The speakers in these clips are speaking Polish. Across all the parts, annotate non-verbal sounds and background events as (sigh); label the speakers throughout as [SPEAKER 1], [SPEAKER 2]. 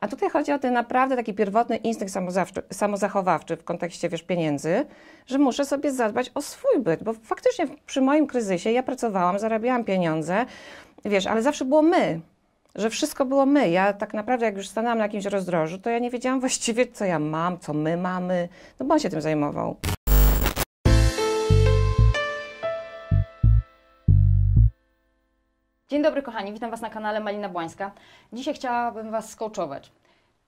[SPEAKER 1] A tutaj chodzi o ten naprawdę taki pierwotny instynkt samozachowawczy w kontekście wiesz, pieniędzy, że muszę sobie zadbać o swój byt, bo faktycznie przy moim kryzysie ja pracowałam, zarabiałam pieniądze, wiesz, ale zawsze było my, że wszystko było my. Ja tak naprawdę, jak już stanęłam na jakimś rozdrożu, to ja nie wiedziałam (laughs) właściwie, co ja mam, co my mamy, no bo on się tym zajmował.
[SPEAKER 2] Dzień dobry kochani, witam Was na kanale Malina Błańska. Dzisiaj chciałabym Was skołczować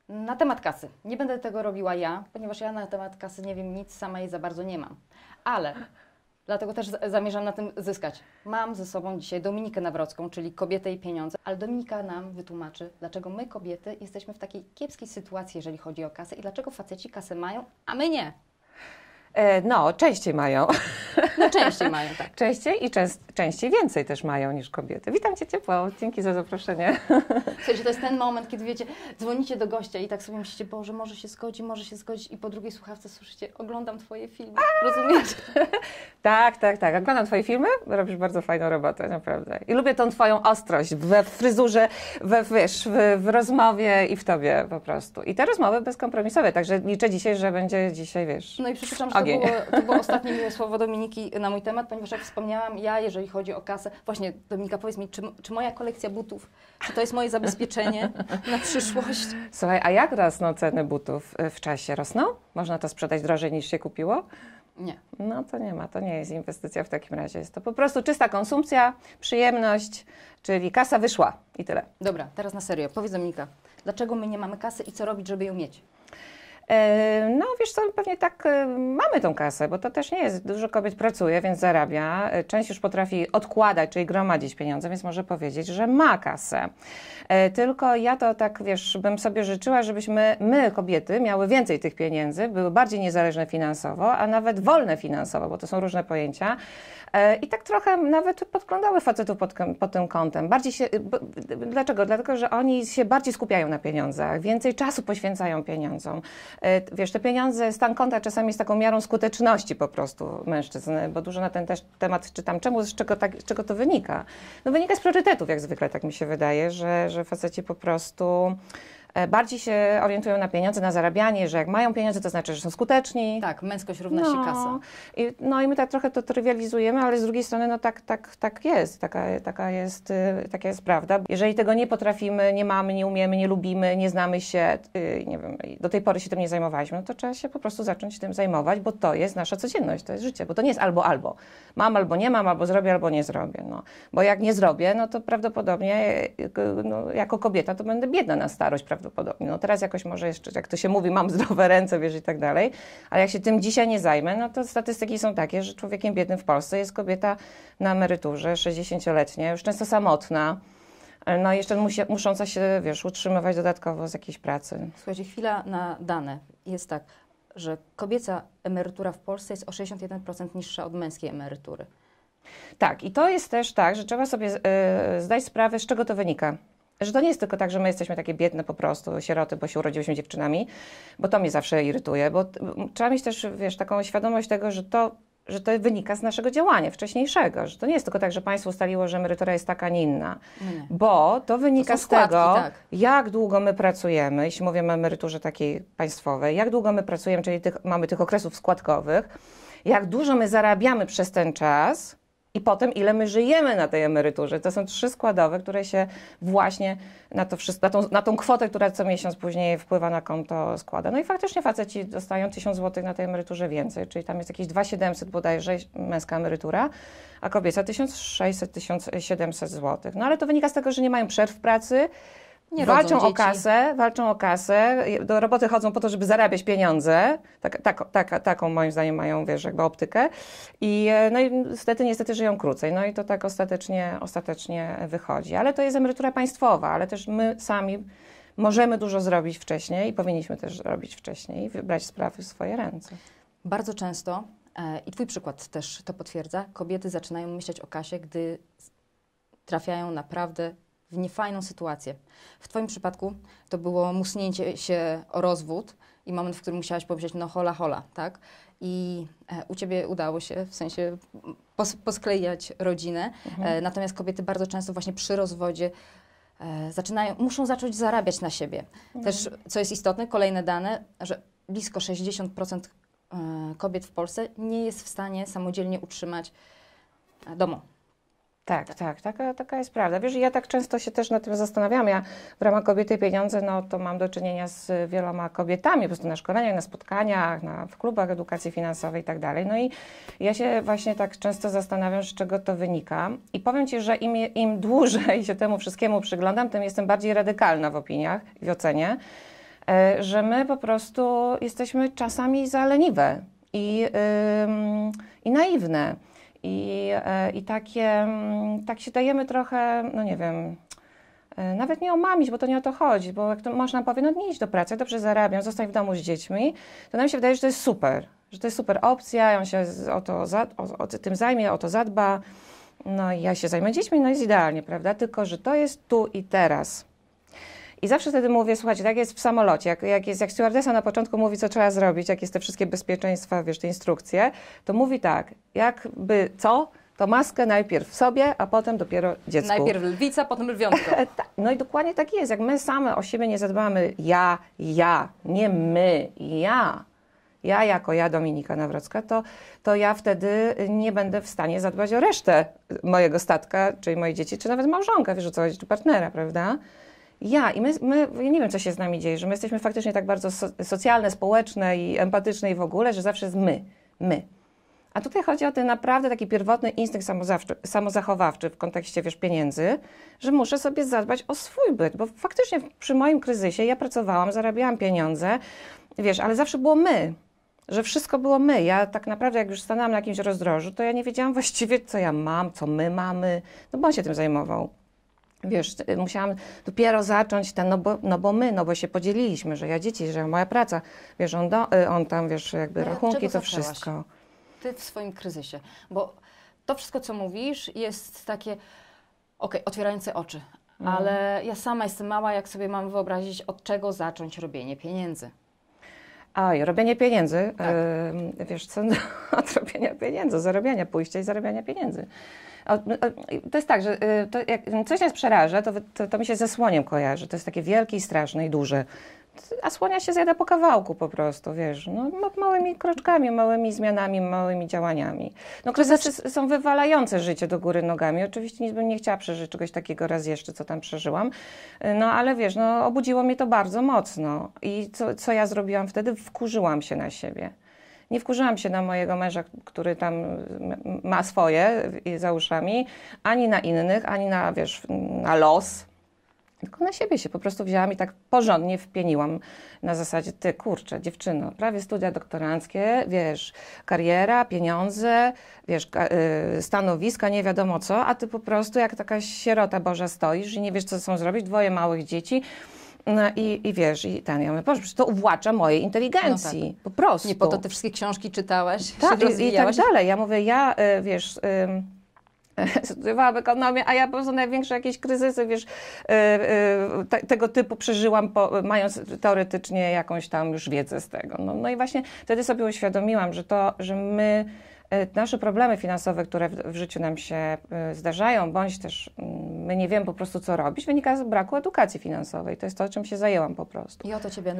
[SPEAKER 2] na temat kasy. Nie będę tego robiła ja, ponieważ ja na temat kasy nie wiem nic, sama jej za bardzo nie mam. Ale dlatego też zamierzam na tym zyskać. Mam ze sobą dzisiaj Dominikę Nawrocką, czyli kobietę i pieniądze, ale Dominika nam wytłumaczy, dlaczego my kobiety jesteśmy w takiej kiepskiej sytuacji, jeżeli chodzi o kasę i dlaczego faceci kasę mają, a my nie.
[SPEAKER 1] E, no, częściej mają. (laughs) Tak, no częściej mają, tak. Częściej i częst, częściej więcej też mają niż kobiety. Witam Cię ciepło, dzięki za zaproszenie.
[SPEAKER 2] że (laughs) to jest ten moment, kiedy wiecie, dzwonicie do gościa i tak sobie myślicie, Boże, może się zgodzi, może się zgodzić i po drugiej słuchawce słyszycie, oglądam Twoje filmy, rozumiecie? (laughs)
[SPEAKER 1] tak, tak, tak. Oglądam Twoje filmy, robisz bardzo fajną robotę, naprawdę. I lubię tą Twoją ostrość we fryzurze, we, wiesz, w, w rozmowie i w Tobie po prostu. I te rozmowy bezkompromisowe, także liczę dzisiaj, że będzie dzisiaj, wiesz,
[SPEAKER 2] No i przepraszam, że to było, to było ostatnie miłe słowo Dominiki na mój temat, ponieważ jak wspomniałam, ja jeżeli chodzi o kasę, właśnie Dominika, powiedz mi, czy, czy moja kolekcja butów, czy to jest moje zabezpieczenie (laughs) na przyszłość?
[SPEAKER 1] Słuchaj, a jak rosną ceny butów e, w czasie? Rosną? Można to sprzedać drożej niż się kupiło? Nie. No to nie ma, to nie jest inwestycja w takim razie. Jest to po prostu czysta
[SPEAKER 2] konsumpcja, przyjemność, czyli kasa wyszła i tyle. Dobra, teraz na serio. Powiedz Dominika, dlaczego my nie mamy kasy i co robić, żeby ją mieć? E, no wiesz co, pewnie tak
[SPEAKER 1] e, mamy tą kasę, bo to też nie jest, dużo kobiet pracuje, więc zarabia, e, część już potrafi odkładać, czyli gromadzić pieniądze, więc może powiedzieć, że ma kasę. Tylko ja to tak, wiesz, bym sobie życzyła, żebyśmy my, kobiety, miały więcej tych pieniędzy, były bardziej niezależne finansowo, a nawet wolne finansowo, bo to są różne pojęcia, E, I tak trochę nawet podglądały facetów pod, pod tym kątem. Bardziej się, bo, dlaczego? Dlatego, że oni się bardziej skupiają na pieniądzach, więcej czasu poświęcają pieniądzom. E, wiesz, te pieniądze, stan konta czasami jest taką miarą skuteczności po prostu mężczyzn, bo dużo na ten też temat czytam. Czemu, z czego, tak, z czego to wynika? No wynika z priorytetów, jak zwykle, tak mi się wydaje, że, że faceci po prostu... E, bardziej się orientują na pieniądze, na zarabianie, że jak mają pieniądze, to znaczy, że są skuteczni. Tak, męskość równa no. się kasa. I, no i my tak trochę to trywializujemy, ale z drugiej strony no tak, tak, tak jest, taka, taka, jest, y, taka jest prawda. Jeżeli tego nie potrafimy, nie mamy, nie umiemy, nie lubimy, nie znamy się, y, nie wiem, do tej pory się tym nie zajmowaliśmy, no to trzeba się po prostu zacząć tym zajmować, bo to jest nasza codzienność, to jest życie, bo to nie jest albo, albo. Mam albo nie mam, albo zrobię, albo nie zrobię. No. Bo jak nie zrobię, no to prawdopodobnie y, no, jako kobieta to będę biedna na starość, prawda? prawdopodobnie. No teraz jakoś może jeszcze, jak to się mówi, mam zdrowe ręce, wiesz i tak dalej, ale jak się tym dzisiaj nie zajmę, no to statystyki są takie, że człowiekiem biednym w Polsce jest kobieta na emeryturze, 60-letnia, już często samotna, no jeszcze musząca się, wiesz, utrzymywać dodatkowo z jakiejś pracy.
[SPEAKER 2] Słuchajcie, chwila na dane. Jest tak, że kobieca emerytura w Polsce jest o 61% niższa od męskiej emerytury. Tak, i to
[SPEAKER 1] jest też tak, że trzeba sobie e, zdać sprawę, z czego to wynika. Że to nie jest tylko tak, że my jesteśmy takie biedne po prostu, sieroty, bo się urodziłyśmy dziewczynami, bo to mnie zawsze irytuje, bo trzeba mieć też, wiesz, taką świadomość tego, że to że to wynika z naszego działania wcześniejszego, że to nie jest tylko tak, że państwo ustaliło, że emerytura jest taka, nie inna, no nie. bo to wynika to składki, z tego, tak. jak długo my pracujemy, jeśli mówimy o emeryturze takiej państwowej, jak długo my pracujemy, czyli tych, mamy tych okresów składkowych, jak dużo my zarabiamy przez ten czas, i potem ile my żyjemy na tej emeryturze. To są trzy składowe, które się właśnie na, to wszystko, na, tą, na tą kwotę, która co miesiąc później wpływa na konto składa. No i faktycznie faceci dostają 1000 zł na tej emeryturze więcej, czyli tam jest jakieś 2700 bodajże męska emerytura, a kobieca 1600-1700 zł. No ale to wynika z tego, że nie mają przerw pracy,
[SPEAKER 2] nie walczą o kasę,
[SPEAKER 1] walczą o kasę, do roboty chodzą po to, żeby zarabiać pieniądze. Tak, tak, tak, taką moim zdaniem mają, wiesz, jakby optykę. I, e, no i niestety, niestety żyją krócej. No i to tak ostatecznie, ostatecznie wychodzi. Ale to jest emerytura państwowa, ale też my sami możemy dużo zrobić wcześniej i powinniśmy też robić wcześniej i wybrać sprawy w swoje ręce.
[SPEAKER 2] Bardzo często, e, i Twój przykład też to potwierdza, kobiety zaczynają myśleć o kasie, gdy trafiają naprawdę w niefajną sytuację. W Twoim przypadku to było musnięcie się o rozwód i moment, w którym musiałaś powiedzieć, no hola, hola, tak? I e, u Ciebie udało się, w sensie pos posklejać rodzinę, mhm. e, natomiast kobiety bardzo często właśnie przy rozwodzie e, zaczynają, muszą zacząć zarabiać na siebie. Mhm. Też, co jest istotne, kolejne dane, że blisko 60% e, kobiet w Polsce nie jest w stanie samodzielnie utrzymać e, domu.
[SPEAKER 1] Tak, tak, tak taka, taka jest prawda. Wiesz, ja tak często się też nad tym zastanawiam. Ja w ramach Kobiety i Pieniądze, no to mam do czynienia z wieloma kobietami, po prostu na szkoleniach, na spotkaniach, na, w klubach edukacji finansowej i tak dalej. No i ja się właśnie tak często zastanawiam, z czego to wynika. I powiem Ci, że im, im dłużej się temu wszystkiemu przyglądam, tym jestem bardziej radykalna w opiniach i w ocenie, e, że my po prostu jesteśmy czasami za leniwe i, yy, i naiwne. I, e, i takie, mm, tak się dajemy trochę, no nie wiem, e, nawet nie omamić, bo to nie o to chodzi, bo jak to można nam powie, no nie do pracy, ja dobrze zarabiam, zostań w domu z dziećmi, to nam się wydaje, że to jest super, że to jest super opcja, on się o to za, o, o tym zajmie, o to zadba, no i ja się zajmę dziećmi, no jest idealnie, prawda? Tylko, że to jest tu i teraz. I zawsze wtedy mówię, słuchajcie, tak jest w samolocie, jak, jak, jest, jak stewardesa na początku mówi, co trzeba zrobić, jak jest te wszystkie bezpieczeństwa, wiesz, te instrukcje, to mówi tak, jakby co, to maskę najpierw sobie, a potem dopiero dziecku. Najpierw lwica, potem lwiątko. (laughs) Tak. no i dokładnie tak jest. Jak my same o siebie nie zadbamy, ja, ja, nie my, ja, ja jako ja, Dominika Nawrocka, to, to ja wtedy nie będę w stanie zadbać o resztę mojego statka, czyli moje dzieci, czy nawet małżonka, wiesz o co chodzi, czy partnera, prawda? ja i my, my, ja nie wiem, co się z nami dzieje, że my jesteśmy faktycznie tak bardzo so, socjalne, społeczne i empatyczne i w ogóle, że zawsze jest my, my. A tutaj chodzi o ten naprawdę taki pierwotny instynkt samozachowawczy w kontekście, wiesz, pieniędzy, że muszę sobie zadbać o swój byt, bo faktycznie przy moim kryzysie ja pracowałam, zarabiałam pieniądze, wiesz, ale zawsze było my, że wszystko było my. Ja tak naprawdę, jak już stanęłam na jakimś rozdrożu, to ja nie wiedziałam właściwie, co ja mam, co my mamy, no bo on się tym zajmował. Wiesz, musiałam dopiero zacząć ten, no bo, no bo my, no bo się podzieliliśmy, że ja dzieci, że moja praca, wiesz, on, do, y, on tam, wiesz, jakby no rachunki, to wszystko.
[SPEAKER 2] Ty w swoim kryzysie, bo to wszystko, co mówisz, jest takie, okej, okay, otwierające oczy, mhm. ale ja sama jestem mała, jak sobie mam wyobrazić, od czego zacząć robienie pieniędzy.
[SPEAKER 1] A, robienie pieniędzy, tak. wiesz co, (laughs) no, od robienia pieniędzy, zarabiania, pójścia i zarabiania pieniędzy. O, no, o, to jest tak, że y, to, jak coś nas przeraża, to, to, to mi się ze słoniem kojarzy. To jest takie wielkie straszne i duże a słonia się zjada po kawałku po prostu, wiesz, no, małymi kroczkami, małymi zmianami, małymi działaniami. No kryzysy są wywalające życie do góry nogami, oczywiście nic bym nie chciała przeżyć czegoś takiego raz jeszcze, co tam przeżyłam, no ale wiesz, no obudziło mnie to bardzo mocno i co, co ja zrobiłam wtedy? Wkurzyłam się na siebie. Nie wkurzyłam się na mojego męża, który tam ma swoje za uszami, ani na innych, ani na, wiesz, na los, tylko na siebie się po prostu wzięłam i tak porządnie wpieniłam na zasadzie, ty kurczę, dziewczyno, prawie studia doktoranckie, wiesz, kariera, pieniądze, wiesz, y, stanowiska, nie wiadomo co, a ty po prostu jak taka sierota Boża stoisz i nie wiesz, co są zrobić, dwoje małych dzieci, no i, i wiesz, i ten, ja mówię, proszę, to uwłacza mojej inteligencji, no tak. po prostu. Nie po to te wszystkie książki
[SPEAKER 2] czytałaś,
[SPEAKER 1] tak, i, i tak dalej. Ja mówię, ja, y, wiesz... (laughs) studiowałam ekonomię, a ja po prostu największe jakieś kryzysy, wiesz, e, e, tego typu przeżyłam, po, mając teoretycznie jakąś tam już wiedzę z tego. No, no i właśnie wtedy sobie uświadomiłam, że to, że my E, nasze problemy finansowe, które w życiu nam się e, zdarzają, bądź też mm, my nie wiemy po prostu, co robić, wynika z braku edukacji finansowej. To jest to, czym się zajęłam po prostu.
[SPEAKER 2] I o to Ciebie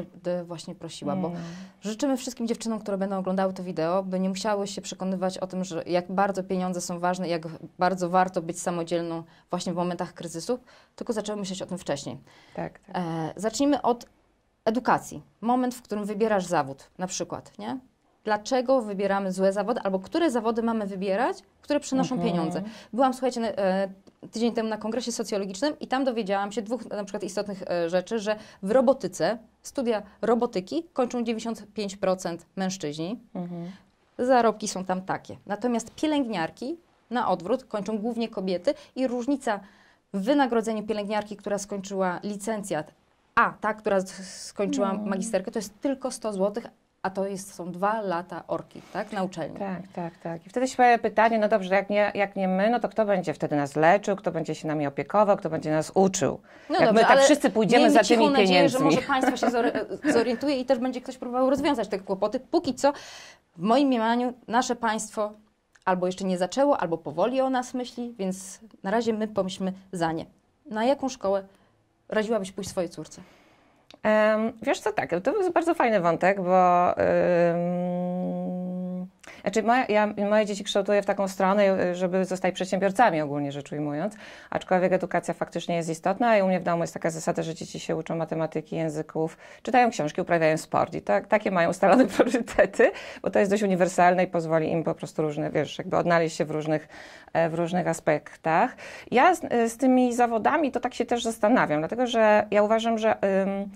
[SPEAKER 2] właśnie prosiła, bo mm. życzymy wszystkim dziewczynom, które będą oglądały to wideo, by nie musiały się przekonywać o tym, że jak bardzo pieniądze są ważne, jak bardzo warto być samodzielną właśnie w momentach kryzysu, tylko zaczęły myśleć o tym wcześniej. Tak. tak. E, zacznijmy od edukacji. Moment, w którym wybierasz zawód, na przykład, nie? dlaczego wybieramy złe zawody, albo które zawody mamy wybierać, które przynoszą mhm. pieniądze. Byłam, słuchajcie, e, tydzień temu na kongresie socjologicznym i tam dowiedziałam się dwóch na przykład istotnych e, rzeczy, że w robotyce, studia robotyki kończą 95% mężczyźni. Mhm. Zarobki są tam takie. Natomiast pielęgniarki na odwrót kończą głównie kobiety i różnica w wynagrodzeniu pielęgniarki, która skończyła licencjat, a ta, która skończyła no. magisterkę, to jest tylko 100 zł, a to jest, są dwa lata orki, tak, na uczelni. Tak, tak, tak.
[SPEAKER 1] I wtedy się pojawia pytanie, no dobrze, jak nie, jak nie my, no to kto będzie wtedy nas leczył, kto będzie się nami opiekował, kto będzie nas uczył? No jak dobrze, my tak wszyscy pójdziemy za tymi nadzieję, że może państwo
[SPEAKER 2] się (laughs) zorientuje i też będzie ktoś próbował rozwiązać te kłopoty. Póki co, w moim mniemaniu, nasze państwo albo jeszcze nie zaczęło, albo powoli o nas myśli, więc na razie my pomyślmy za nie. Na jaką szkołę radziłabyś pójść swojej córce?
[SPEAKER 1] Wiesz co, tak, to jest bardzo fajny wątek, bo... Yy znaczy, moja, ja moje dzieci kształtuję w taką stronę, żeby zostać przedsiębiorcami ogólnie rzecz ujmując, aczkolwiek edukacja faktycznie jest istotna i u mnie w domu jest taka zasada, że dzieci się uczą matematyki, języków, czytają książki, uprawiają sport i tak, takie mają ustalone (laughs) priorytety, bo to jest dość uniwersalne i pozwoli im po prostu różne, wiesz, jakby odnaleźć się w różnych, e, w różnych aspektach. Ja z, z tymi zawodami to tak się też zastanawiam, dlatego że ja uważam, że... Ym,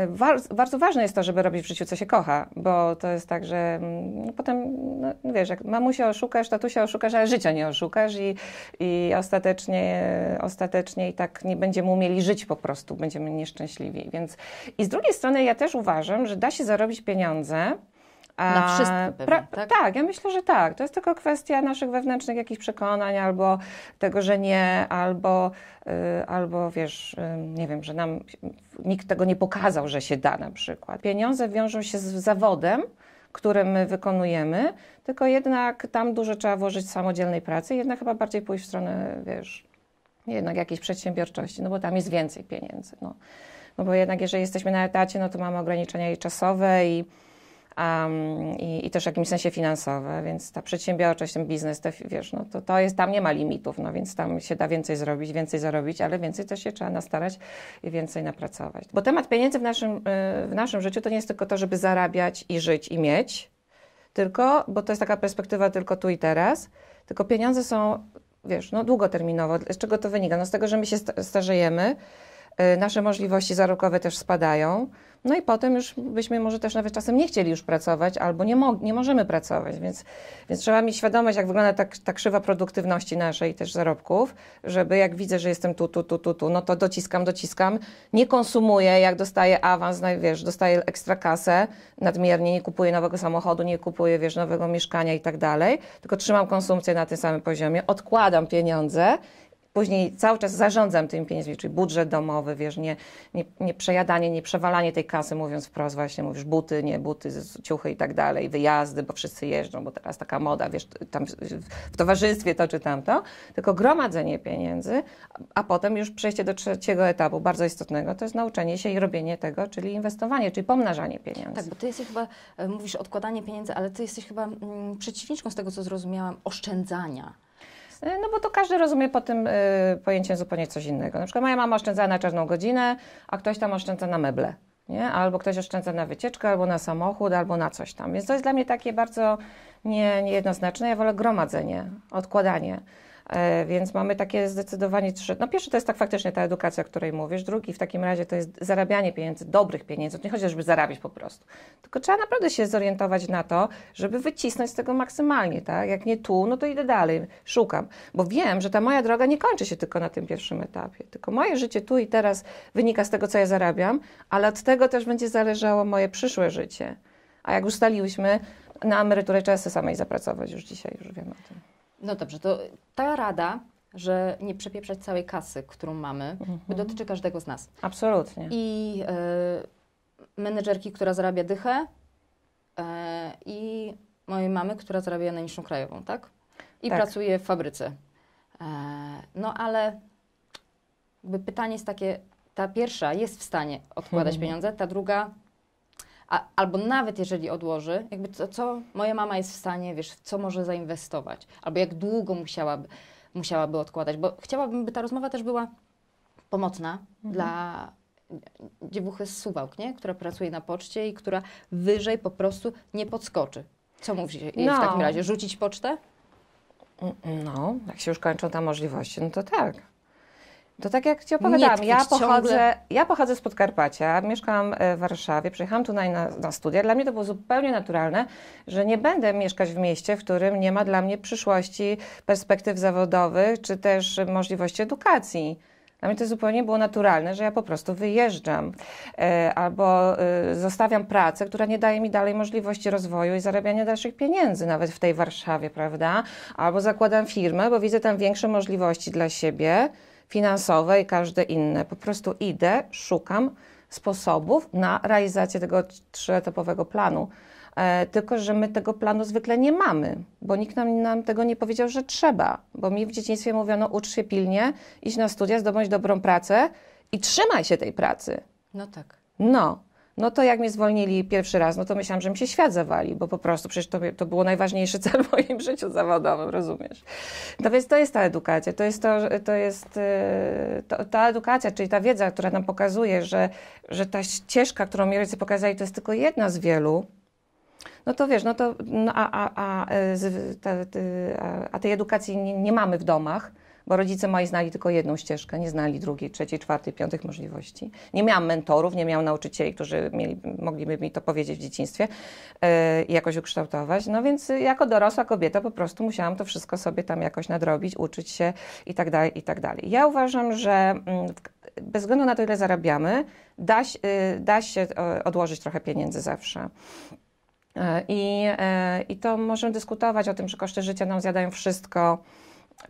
[SPEAKER 1] E, bardzo ważne jest to, żeby robić w życiu, co się kocha, bo to jest tak, że mm, potem, no, no, wiesz, jak mamusia oszukasz, tatusia oszukasz, ale życia nie oszukasz i, i ostatecznie, ostatecznie i tak nie będziemy umieli żyć po prostu, będziemy nieszczęśliwi. Więc i z drugiej strony ja też uważam, że da się zarobić pieniądze, na wszystko pewnie, tak? tak? ja myślę, że tak. To jest tylko kwestia naszych wewnętrznych jakichś przekonań albo tego, że nie, albo, yy, albo wiesz, yy, nie wiem, że nam nikt tego nie pokazał, że się da na przykład. Pieniądze wiążą się z zawodem, który my wykonujemy, tylko jednak tam dużo trzeba włożyć samodzielnej pracy jednak chyba bardziej pójść w stronę, wiesz, jednak jakiejś przedsiębiorczości, no bo tam jest więcej pieniędzy, no. No bo jednak jeżeli jesteśmy na etacie, no to mamy ograniczenia i czasowe i um, i, i, też w jakimś sensie finansowe, więc ta przedsiębiorczość, ten biznes, to, wiesz, no to, to jest, tam nie ma limitów, no więc tam się da więcej zrobić, więcej zarobić, ale więcej też się trzeba nastarać i więcej napracować. Bo temat pieniędzy w naszym, y, w naszym życiu to nie jest tylko to, żeby zarabiać i żyć i mieć, tylko, bo to jest taka perspektywa tylko tu i teraz, tylko pieniądze są, wiesz, no długoterminowo. Z czego to wynika? No z tego, że my się starzejemy, Y, nasze możliwości zarobkowe też spadają. No i potem już byśmy może też nawet czasem nie chcieli już pracować albo nie, mo nie możemy pracować, więc, więc trzeba mieć świadomość, jak wygląda ta, ta krzywa produktywności naszej też zarobków, żeby jak widzę, że jestem tu, tu, tu, tu, tu, no to dociskam, dociskam, nie konsumuję, jak dostaję awans, no, wiesz, dostaję ekstra kasę nadmiernie, nie kupuję nowego samochodu, nie kupuję, wiesz, nowego mieszkania i tak dalej, tylko trzymam konsumpcję na tym samym poziomie, odkładam pieniądze, Później cały czas zarządzam tymi pieniędzmi, czyli budżet domowy, wiesz, nie, nie, nie przejadanie, nie przewalanie tej kasy, mówiąc wprost właśnie, mówisz buty, nie buty, ciuchy i tak dalej, wyjazdy, bo wszyscy jeżdżą, bo teraz taka moda, wiesz, tam w towarzystwie to czy tamto, tylko gromadzenie pieniędzy, a potem już przejście do trzeciego etapu, bardzo istotnego, to jest nauczenie się i robienie tego, czyli inwestowanie, czyli pomnażanie pieniędzy. Tak, bo
[SPEAKER 2] ty jesteś chyba, e, mówisz odkładanie pieniędzy, ale ty jesteś chyba mm, przeciwniczką z tego, co zrozumiałam, oszczędzania. Y, no bo to każdy rozumie po
[SPEAKER 1] tym y, pojęciem zupełnie coś innego. Na przykład moja mama oszczędza na czarną godzinę, a ktoś tam oszczędza na meble. Nie? Albo ktoś oszczędza na wycieczkę, albo na samochód, albo na coś tam. Więc to jest dla mnie takie bardzo nie, niejednoznaczne. Ja wolę gromadzenie, odkładanie. E, więc mamy takie zdecydowanie trzy. No pierwszy to jest tak faktycznie ta edukacja, o której mówisz. Drugi w takim razie to jest zarabianie pieniędzy, dobrych pieniędzy. To nie chodzi, żeby zarabiać po prostu. Tylko trzeba naprawdę się zorientować na to, żeby wycisnąć z tego maksymalnie, tak? Jak nie tu, no to idę dalej, szukam. Bo wiem, że ta moja droga nie kończy się tylko na tym pierwszym etapie. Tylko moje życie tu i teraz wynika z tego, co ja zarabiam, ale od tego też będzie zależało moje przyszłe życie. A jak ustaliłyśmy, na emeryturę trzeba samej zapracować już dzisiaj, już wiem o tym.
[SPEAKER 2] No dobrze, to ta rada, że nie przepieprzać całej kasy, którą mamy, mhm. dotyczy każdego z nas. Absolutnie. I e, menedżerki, która zarabia dychę e, i mojej mamy, która zarabia najniższą krajową, tak? I tak. pracuje w fabryce. E, no ale jakby pytanie jest takie, ta pierwsza jest w stanie odkładać mhm. pieniądze, ta druga a, albo nawet jeżeli odłoży, jakby to, co moja mama jest w stanie, wiesz, co może zainwestować, albo jak długo musiałaby, musiałaby odkładać, bo chciałabym, by ta rozmowa też była pomocna mhm. dla dziewuchy z Suwałk, nie? która pracuje na poczcie i która wyżej po prostu nie podskoczy. Co mówisz jej no. w takim razie? Rzucić pocztę?
[SPEAKER 1] Mm, mm, no, jak się już kończą te możliwości, no to tak. To tak jak Ci opowiadałam, ja pochodzę, ja pochodzę z Podkarpacia, mieszkam e, w Warszawie, przyjechałam tutaj na, na, studia. Dla mnie to było zupełnie naturalne, że nie będę mieszkać w mieście, w którym nie ma dla mnie przyszłości, perspektyw zawodowych czy też możliwości edukacji. Dla mnie to zupełnie było naturalne, że ja po prostu wyjeżdżam e, albo e, zostawiam pracę, która nie daje mi dalej możliwości rozwoju i zarabiania dalszych pieniędzy, nawet w tej Warszawie, prawda? Albo zakładam firmę, bo widzę tam większe możliwości dla siebie finansowe i każde inne. Po prostu idę, szukam sposobów na realizację tego trzyetapowego planu. E, tylko, że my tego planu zwykle nie mamy, bo nikt nam, nam, tego nie powiedział, że trzeba. Bo mi w dzieciństwie mówiono: ucz się pilnie, idź na studia, zdobądź dobrą pracę i trzymaj się tej pracy. No tak. No, no to jak mnie zwolnili pierwszy raz, no to myślałam, że mi się świat zawali, bo po prostu przecież to, to było najważniejszy (laughs) cel w moim życiu zawodowym, rozumiesz? No więc to jest ta edukacja, to jest, to, to jest y, to, ta edukacja, czyli ta wiedza, która nam pokazuje, że, że ta ścieżka, którą mi rodzice pokazali, to jest tylko jedna z wielu, no to wiesz, no to no a, a, a, y, y, a, tej edukacji nie, nie mamy w domach, bo rodzice moi znali tylko jedną ścieżkę, nie znali drugiej, trzeciej, czwartej, piątych możliwości. Nie miałam mentorów, nie miałam nauczycieli, którzy mieli, mogliby mi to powiedzieć w dzieciństwie e, i jakoś ukształtować. No więc y, jako dorosła kobieta po prostu musiałam to wszystko sobie tam jakoś nadrobić, uczyć się i tak dalej, i tak dalej. Ja uważam, że mm, bez względu na to, ile zarabiamy, da, y, da się odłożyć trochę pieniędzy zawsze. E, I, e, I to możemy dyskutować o tym, że koszty życia nam zjadają wszystko,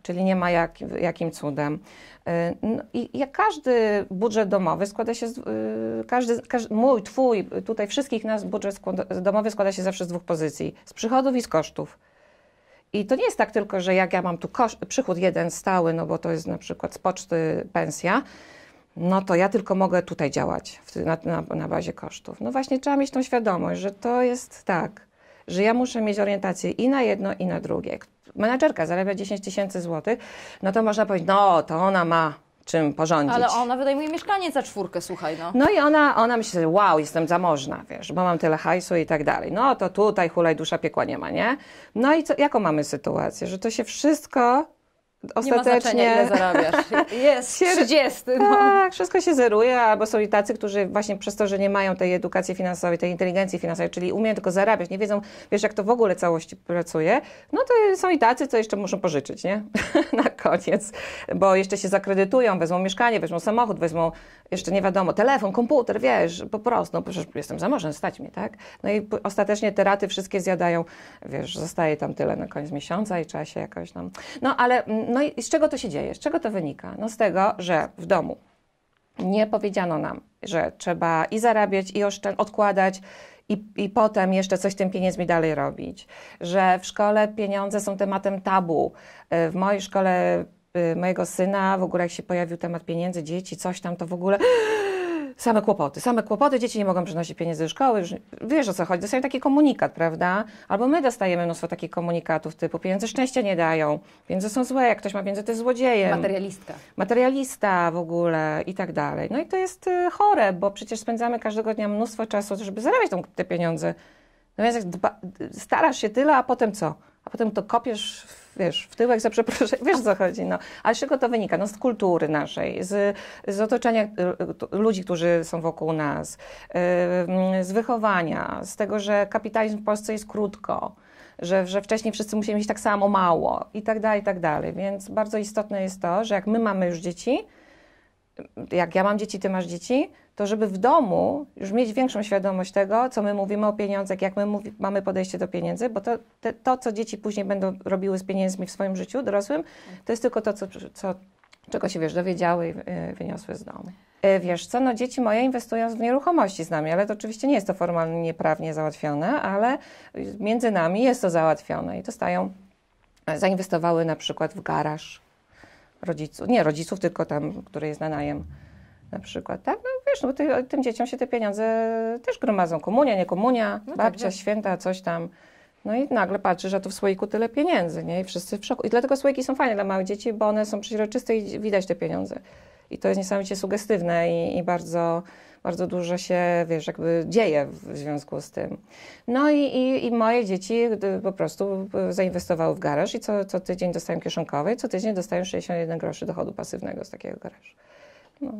[SPEAKER 1] czyli nie ma jak, jakim cudem. No I jak każdy budżet domowy składa się, z, y, każdy, każdy, mój, twój, tutaj wszystkich nas budżet składa, domowy składa się zawsze z dwóch pozycji, z przychodów i z kosztów. I to nie jest tak tylko, że jak ja mam tu koszt, przychód jeden stały, no bo to jest na przykład z poczty pensja, no to ja tylko mogę tutaj działać w, na, na, na bazie kosztów. No właśnie trzeba mieć tą świadomość, że to jest tak, że ja muszę mieć orientację i na jedno, i na drugie menadżerka zarabia 10 tysięcy złotych, no to można powiedzieć, no to ona ma czym porządzić. Ale ona
[SPEAKER 2] wynajmuje mieszkanie za czwórkę, słuchaj, no. No
[SPEAKER 1] i ona, ona myśli, wow, jestem zamożna, wiesz, bo mam tyle hajsu i tak dalej. No to tutaj hulaj dusza piekła nie ma, nie? No i co, jaką mamy sytuację? Że to się wszystko ostatecznie... Nie ma znaczenia, ile zarabiasz.
[SPEAKER 2] (laughs) Jest 30. No. Tak,
[SPEAKER 1] wszystko się zeruje, albo są i tacy, którzy właśnie przez to, że nie mają tej edukacji finansowej, tej inteligencji finansowej, czyli umieją tylko zarabiać, nie wiedzą, wiesz, jak to w ogóle całości pracuje, no to są i tacy, co jeszcze muszą pożyczyć, nie? (laughs) Na koniec, bo jeszcze się zakredytują, wezmą mieszkanie, wezmą samochód, wezmą jeszcze nie wiadomo, telefon, komputer, wiesz, po prostu, no przecież jestem zamożny, stać mi, tak? No i ostatecznie te raty wszystkie zjadają, wiesz, zostaje tam tyle na koniec miesiąca i trzeba się jakoś tam... No ale, mm, no i z czego to się dzieje? Z czego to wynika? No z tego, że w domu nie powiedziano nam, że trzeba i zarabiać, i oszczędzać, odkładać, i, i, potem jeszcze coś z tym pieniędzmi dalej robić. Że w szkole pieniądze są tematem tabu. E, w mojej szkole Y, mojego syna, w ogóle jak się pojawił temat pieniędzy, dzieci, coś tam, to w ogóle (gasps) same kłopoty, same kłopoty, dzieci nie mogą przynosić pieniędzy ze szkoły, już wiesz o co chodzi, dostają taki komunikat, prawda? Albo my dostajemy mnóstwo takich komunikatów typu pieniądze szczęście nie dają, pieniądze są złe, jak ktoś ma pieniądze, to jest złodziejem. Materialistka. Materialista w ogóle i tak dalej. No i to jest y, chore, bo przecież spędzamy każdego dnia mnóstwo czasu, żeby zarabiać tą, te pieniądze. No więc dba, starasz się tyle, a potem co? A potem to kopiesz w wiesz, w tyłek za przeproszeniem, wiesz co chodzi, no. Ale z czego to wynika? No z kultury naszej, z, z otoczenia y, ludzi, którzy są wokół nas, y, z wychowania, z tego, że kapitalizm w Polsce jest krótko, że, że wcześniej wszyscy musieli mieć tak samo mało i tak dalej, i tak dalej. Więc bardzo istotne jest to, że jak my mamy już dzieci, jak ja mam dzieci, ty masz dzieci, to żeby w domu już mieć większą świadomość tego, co my mówimy o pieniądzach, jak my mówi, mamy podejście do pieniędzy, bo to, te, to, co dzieci później będą robiły z pieniędzmi w swoim życiu dorosłym, to jest tylko to, co, co czego się, wiesz, dowiedziały i y, wyniosły z domu. Y, wiesz co, no dzieci moje inwestują w nieruchomości z nami, ale to oczywiście nie jest to formalnie, prawnie załatwione, ale między nami jest to załatwione i dostają, zainwestowały na przykład w garaż, rodziców, nie rodziców, tylko tam, który jest na najem na przykład, tak? No wiesz, no, ty, tym dzieciom się te pieniądze też gromadzą. Komunia, nie komunia, no tak, babcia, tak, święta, coś tam. No i nagle patrzysz, że to w słoiku tyle pieniędzy, nie? I wszyscy w szoku. I dlatego słoiki są fajne dla małych dzieci, bo one są przeźroczyste i widać te pieniądze. I to jest niesamowicie sugestywne i, i bardzo bardzo dużo się, wiesz, jakby dzieje w związku z tym. No i, i, i moje dzieci po prostu e, zainwestowały w garaż i co, co tydzień dostają kieszonkowe i co tydzień dostają 61 groszy dochodu pasywnego z takiego garażu. No.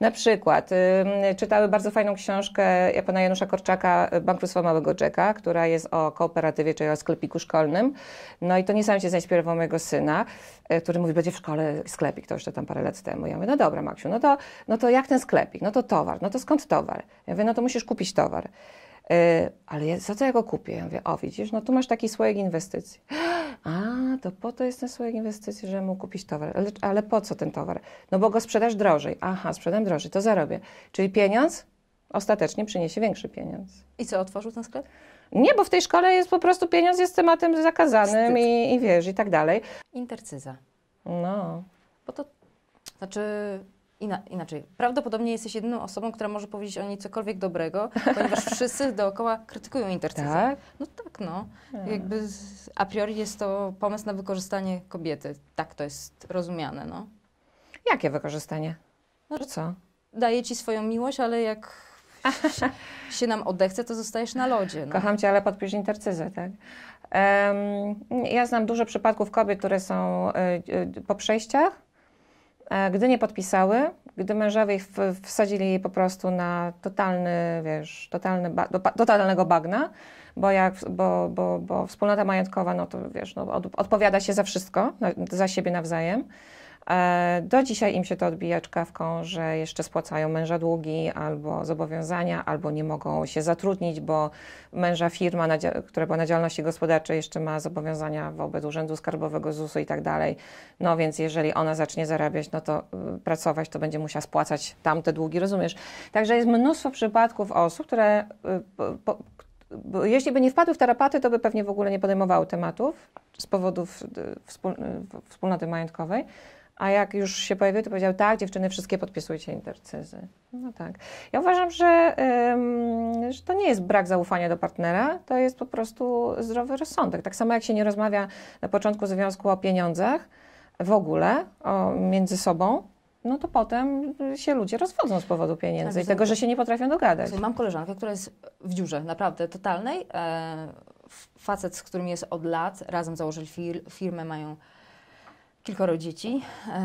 [SPEAKER 1] Na przykład y, czytały bardzo fajną książkę pana Janusza Korczaka y, Bankructwo Małego Jacka, która jest o kooperatywie, czyli o sklepiku szkolnym. No i to niesamowicie zainspirowało mojego syna, y, który mówi, będzie w szkole sklepik, to jeszcze tam parę lat temu. Ja mówię, no dobra Maksiu, no to, no to jak ten sklepik? No to towar, no to skąd towar? Ja mówię, no to musisz kupić towar. E, ale ja, za co ja go kupię? Ja mówię, o widzisz, no tu masz taki słoik inwestycji. A, to po to jest ten słoik inwestycji, żeby mu kupić towar. Ale, ale po co ten towar? No bo go sprzedasz drożej. Aha, sprzedam drożej, to zarobię. Czyli pieniądz ostatecznie przyniesie większy pieniądz.
[SPEAKER 2] I co, otworzył ten sklep?
[SPEAKER 1] Nie, bo w tej szkole jest po prostu pieniądz jest tematem zakazanym i, i wiesz, i tak dalej.
[SPEAKER 2] Intercyza. No. Bo to, znaczy Ina, inaczej, prawdopodobnie jesteś jedyną osobą, która może powiedzieć o niej cokolwiek dobrego, (laughs) ponieważ wszyscy dookoła krytykują intercyzję. Tak? No tak, no. Hmm. Jakby a priori jest to pomysł na wykorzystanie kobiety. Tak to jest rozumiane, no. Jakie
[SPEAKER 1] wykorzystanie?
[SPEAKER 2] No, co? Daje ci swoją miłość, ale jak (laughs) się nam odechce, to zostajesz na lodzie. No. Kocham
[SPEAKER 1] cię, ale podpisz intercyzę, tak? Um, ja znam dużo przypadków kobiet, które są y, y, po przejściach, E, gdy nie podpisały, gdy mężowie ich wsadzili po prostu na totalny, wiesz, totalny ba do, totalnego bagna, bo, jak, bo, bo, bo wspólnota majątkowa, no to wiesz, no, od, odpowiada się za wszystko, na, za siebie nawzajem. E, do dzisiaj im się to odbija czkawką, że jeszcze spłacają męża długi albo zobowiązania, albo nie mogą się zatrudnić, bo męża firma, która była na działalności gospodarczej, jeszcze ma zobowiązania wobec Urzędu Skarbowego, ZUS-u i tak dalej. No więc jeżeli ona zacznie zarabiać, no to y, pracować, to będzie musiała spłacać tamte długi, rozumiesz? Także jest mnóstwo przypadków osób, które y, po, y, jeśli by nie wpadły w tarapaty, to by pewnie w ogóle nie podejmowały tematów z powodów wspólnoty majątkowej, a jak już się pojawił, to powiedział, tak, dziewczyny, wszystkie podpisujcie intercyzy. No tak. Ja uważam, że, ym, że to nie jest brak zaufania do partnera, to jest po prostu zdrowy rozsądek. Tak samo jak się nie rozmawia na początku związku o pieniądzach, w ogóle, o, między sobą, no to potem się ludzie rozwodzą z powodu pieniędzy tak, i tego, że się nie
[SPEAKER 2] potrafią dogadać. Mam koleżankę, która jest w dziurze naprawdę totalnej. E, facet, z którym jest od lat, razem założyli fir firmę, mają kilkoro dzieci, e,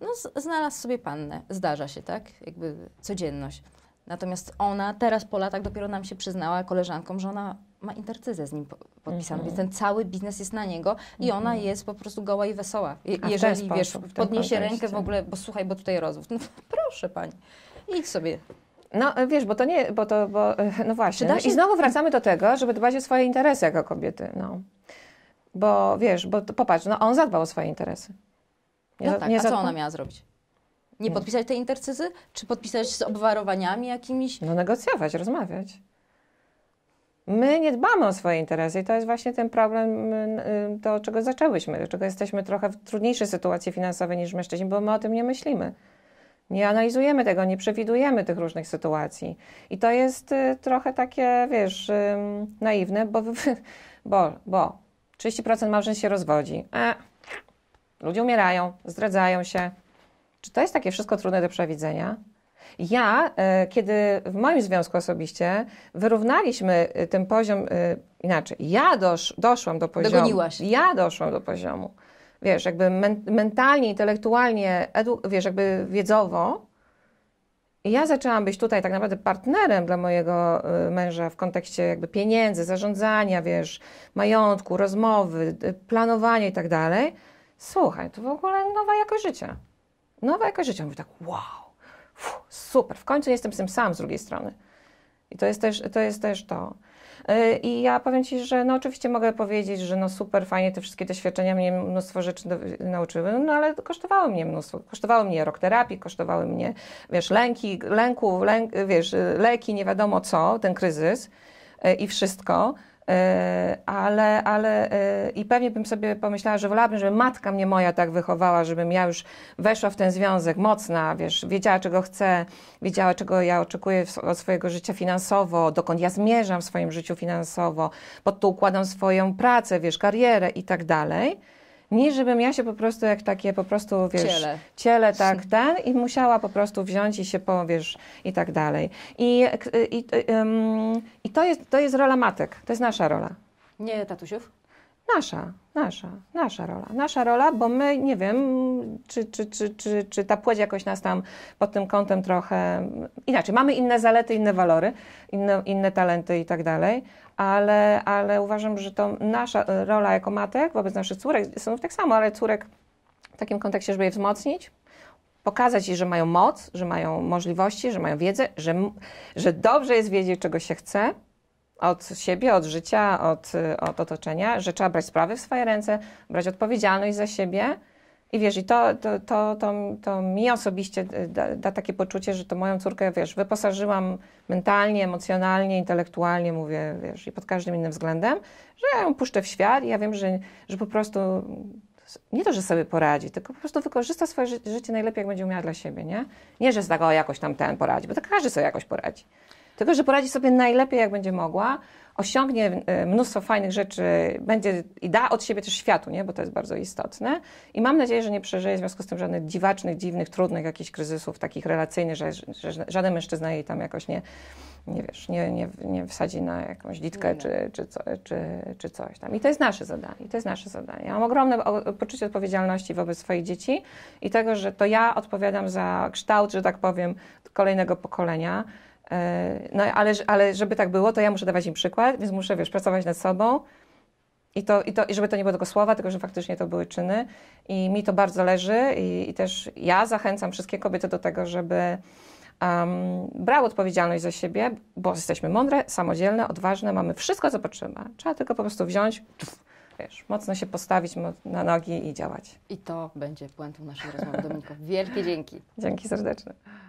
[SPEAKER 2] no, znalazł sobie pannę. Zdarza się, tak? Jakby codzienność. Natomiast ona teraz po latach dopiero nam się przyznała koleżankom, że ona ma intercyzę z nim podpisaną, mm-hmm. więc ten cały biznes jest na niego i mm-hmm. ona mhm. jest po prostu goła i wesoła. Je- jeżeli, sposób, wiesz, podniesie rękę w ogóle, bo słuchaj, bo tutaj rozwód. No, (laughs) proszę pani, idź sobie. No e, wiesz, bo to nie,
[SPEAKER 1] bo to, bo, e, no właśnie. No, I znowu wracamy do tego, żeby dbać o swoje interesy jako kobiety, no. Bo wiesz, bo popatrz, no on zadbał o swoje interesy. Nie, no tak, nie a co ona miała zrobić?
[SPEAKER 2] Nie, nie podpisać tej intercyzy? Czy podpisać z obwarowaniami jakimiś? No negocjować, rozmawiać.
[SPEAKER 1] My nie dbamy o swoje interesy i to jest właśnie ten problem, do y, czego zaczęłyśmy, do czego jesteśmy trochę w trudniejszej sytuacji finansowej niż mężczyźni, bo my o tym nie myślimy. Nie analizujemy tego, nie przewidujemy tych różnych sytuacji. I to jest y, trochę takie, wiesz, naiwne, bo, (laughs) bo, bo 30% małżeństw się rozwodzi. E, ludzie umierają, zdradzają się. Czy to jest takie wszystko trudne do przewidzenia? Ja, e, kiedy w moim związku osobiście wyrównaliśmy e, ten poziom, e, inaczej, ja dosz, doszłam do poziomu. Dogoniłaś. Ja doszłam do poziomu. Wiesz, jakby mentalnie, intelektualnie, wiesz, jakby wiedzowo, ja zaczęłam być tutaj tak naprawdę partnerem dla mojego y, męża w kontekście jakby pieniędzy, zarządzania, wiesz, majątku, rozmowy, y, planowania i tak dalej. Słuchaj, to w ogóle nowa jakość życia. Nowa jakość życia. Mówię tak, wow, fuh, super, w końcu nie jestem z tym sam z drugiej strony. I to jest też to. Jest też to. Y, I ja powiem Ci, że no oczywiście mogę powiedzieć, że no super, fajnie te wszystkie doświadczenia mnie mnóstwo rzeczy do, nauczyły, no ale kosztowały mnie mnóstwo. Kosztowały mnie rok terapii, kosztowały mnie, wiesz, lęki, lęków, lęk, wiesz, leki, nie wiadomo co, ten kryzys y, i wszystko. E, ale, ale e, i pewnie bym sobie pomyślała, że wolałabym, żeby matka mnie moja tak wychowała, żebym ja już weszła w ten związek mocna, wiesz, wiedziała czego chcę, wiedziała czego ja oczekuję od swojego życia finansowo, dokąd ja zmierzam w swoim życiu finansowo, pod to układam swoją pracę, wiesz, karierę i tak dalej niż żebym ja się po prostu jak takie po prostu, wiesz, ciele, ciele tak, ten i musiała po prostu wziąć i się powiesz i tak dalej. I, i, i to, jest, to jest rola matek, to jest nasza rola.
[SPEAKER 2] Nie tatusiów?
[SPEAKER 1] Nasza, nasza, nasza rola. Nasza rola, bo my nie wiem, czy, czy, czy, czy, czy ta płeć jakoś nas tam pod tym kątem trochę. Inaczej, mamy inne zalety, inne walory, inne, inne talenty i tak dalej ale, ale uważam, że to nasza e, rola jako matek wobec naszych córek, synów tak samo, ale córek w takim kontekście, żeby je wzmocnić, pokazać im, że mają moc, że mają możliwości, że mają wiedzę, że, że dobrze jest wiedzieć, czego się chce od siebie, od życia, od, e, od otoczenia, że trzeba brać sprawy w swoje ręce, brać odpowiedzialność za siebie i wiesz, i to, to, to, to, to mi osobiście y, da, da, takie poczucie, że to moją córkę, wiesz, wyposażyłam mentalnie, emocjonalnie, intelektualnie, mówię, wiesz, i pod każdym innym względem, że ja ją puszczę w świat i ja wiem, że, że po prostu mm, nie to, że sobie poradzi, tylko po prostu wykorzysta swoje ży życie najlepiej, jak będzie umiała dla siebie, nie? Nie, że z tego tak, jakoś tam ten poradzi, bo to każdy sobie jakoś poradzi. Tylko, że poradzi sobie najlepiej, jak będzie mogła, osiągnie y, mnóstwo fajnych rzeczy, będzie i da od siebie też światu, nie? bo to jest bardzo istotne. I mam nadzieję, że nie przeżyje w związku z tym żadnych dziwacznych, dziwnych, trudnych jakichś kryzysów takich relacyjnych, że, że żaden mężczyzna jej tam jakoś nie, nie wiesz, nie, nie, nie wsadzi na jakąś litkę czy, czy, co, czy, czy coś tam. I to jest nasze zadanie, to jest nasze zadanie. Ja mam ogromne poczucie odpowiedzialności wobec swoich dzieci i tego, że to ja odpowiadam za kształt, że tak powiem, kolejnego pokolenia, E, no ale, ale żeby tak było, to ja muszę dawać im przykład, więc muszę, wiesz, pracować nad sobą. I, to, i, to, I żeby to nie było tylko słowa, tylko że faktycznie to były czyny. I mi to bardzo leży i, i też ja zachęcam wszystkie kobiety do tego, żeby um, brały odpowiedzialność za siebie, bo jesteśmy mądre, samodzielne, odważne, mamy wszystko, co potrzeba. Trzeba tylko po prostu wziąć, wiesz, mocno się postawić na nogi i działać.
[SPEAKER 2] I to będzie puentą naszej rozmowy, Dominiko. Wielkie dzięki. Dzięki serdeczne.